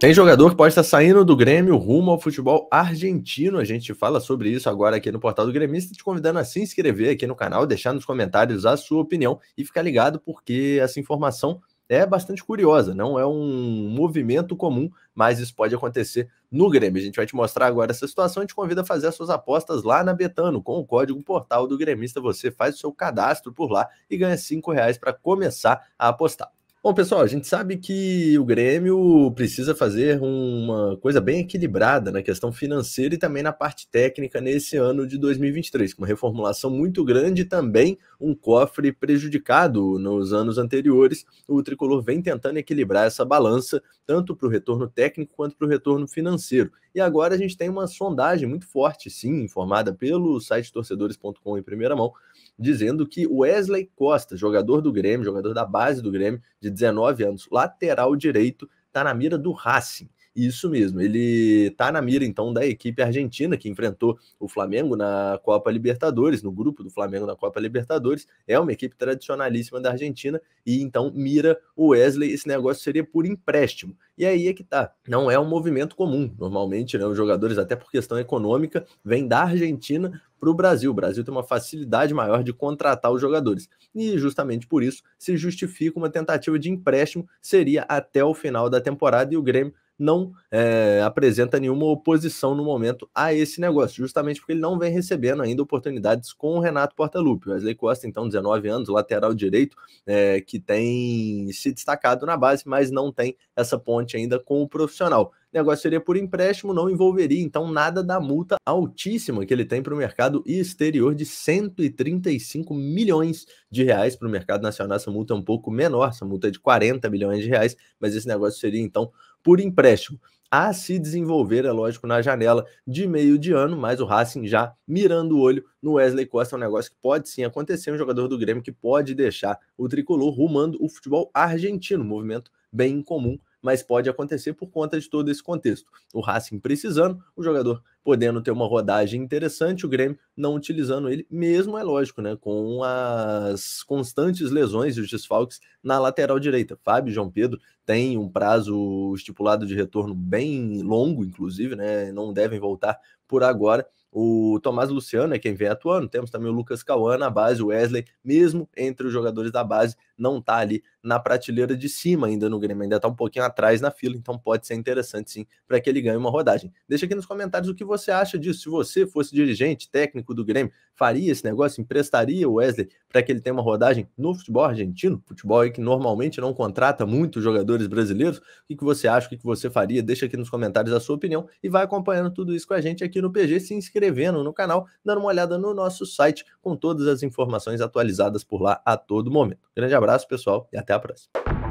Tem jogador que pode estar saindo do Grêmio rumo ao futebol argentino. A gente fala sobre isso agora aqui no Portal do Gremista, te convidando a se inscrever aqui no canal, deixar nos comentários a sua opinião e ficar ligado porque essa informação é bastante curiosa, não é um movimento comum, mas isso pode acontecer no Grêmio. A gente vai te mostrar agora essa situação e te convida a fazer as suas apostas lá na Betano. Com o código Portal do Gremista, você faz o seu cadastro por lá e ganha R$ reais para começar a apostar. Bom, pessoal, a gente sabe que o Grêmio precisa fazer uma coisa bem equilibrada na questão financeira e também na parte técnica nesse ano de 2023, com uma reformulação muito grande e também um cofre prejudicado nos anos anteriores. O tricolor vem tentando equilibrar essa balança, tanto para o retorno técnico quanto para o retorno financeiro. E agora a gente tem uma sondagem muito forte, sim, informada pelo site torcedores.com em primeira mão, dizendo que Wesley Costa, jogador do Grêmio, jogador da base do Grêmio, de 19 anos, lateral direito, está na mira do Racing. Isso mesmo, ele está na mira então da equipe argentina que enfrentou o Flamengo na Copa Libertadores, no grupo do Flamengo na Copa Libertadores. É uma equipe tradicionalíssima da Argentina e então mira o Wesley. Esse negócio seria por empréstimo. E aí é que tá. Não é um movimento comum. Normalmente, né, os jogadores, até por questão econômica, vêm da Argentina para o Brasil. O Brasil tem uma facilidade maior de contratar os jogadores. E justamente por isso se justifica uma tentativa de empréstimo, seria até o final da temporada, e o Grêmio não é, apresenta nenhuma oposição no momento a esse negócio, justamente porque ele não vem recebendo ainda oportunidades com o Renato Portaluppi. Wesley Costa, então, 19 anos, lateral direito, é, que tem se destacado na base, mas não tem essa ponte ainda com o profissional negócio seria por empréstimo, não envolveria então nada da multa altíssima que ele tem para o mercado exterior de 135 milhões de reais. Para o mercado nacional, essa multa é um pouco menor, essa multa é de 40 milhões de reais, mas esse negócio seria então por empréstimo a se desenvolver, é lógico, na janela de meio de ano, mas o Racing já mirando o olho no Wesley Costa, é um negócio que pode sim acontecer, um jogador do Grêmio que pode deixar o tricolor rumando o futebol argentino, um movimento bem incomum mas pode acontecer por conta de todo esse contexto. O Racing precisando, o jogador podendo ter uma rodagem interessante, o Grêmio não utilizando ele, mesmo é lógico, né? Com as constantes lesões e os desfalques na lateral direita. Fábio e João Pedro têm um prazo estipulado de retorno bem longo, inclusive, né? Não devem voltar por agora. O Tomás Luciano é quem vem atuando. Temos também o Lucas Cauã na base, o Wesley, mesmo entre os jogadores da base, não está ali na prateleira de cima ainda no Grêmio, ainda está um pouquinho atrás na fila, então pode ser interessante sim para que ele ganhe uma rodagem. Deixa aqui nos comentários o que você você acha disso? Se você fosse dirigente técnico do Grêmio, faria esse negócio? Emprestaria o Wesley para que ele tenha uma rodagem no futebol argentino? Futebol aí que normalmente não contrata muitos jogadores brasileiros. O que, que você acha? O que, que você faria? Deixa aqui nos comentários a sua opinião e vai acompanhando tudo isso com a gente aqui no PG, se inscrevendo no canal, dando uma olhada no nosso site com todas as informações atualizadas por lá a todo momento. Grande abraço, pessoal, e até a próxima.